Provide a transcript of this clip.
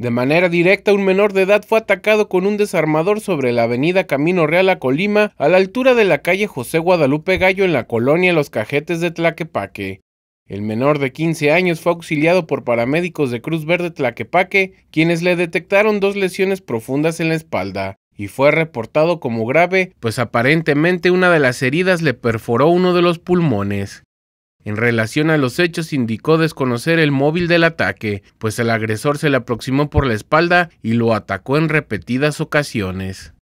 De manera directa, un menor de edad fue atacado con un desarmador sobre la avenida Camino Real a Colima, a la altura de la calle José Guadalupe Gallo en la colonia Los Cajetes de Tlaquepaque. El menor de 15 años fue auxiliado por paramédicos de Cruz Verde Tlaquepaque, quienes le detectaron dos lesiones profundas en la espalda y fue reportado como grave, pues aparentemente una de las heridas le perforó uno de los pulmones. En relación a los hechos, indicó desconocer el móvil del ataque, pues el agresor se le aproximó por la espalda y lo atacó en repetidas ocasiones.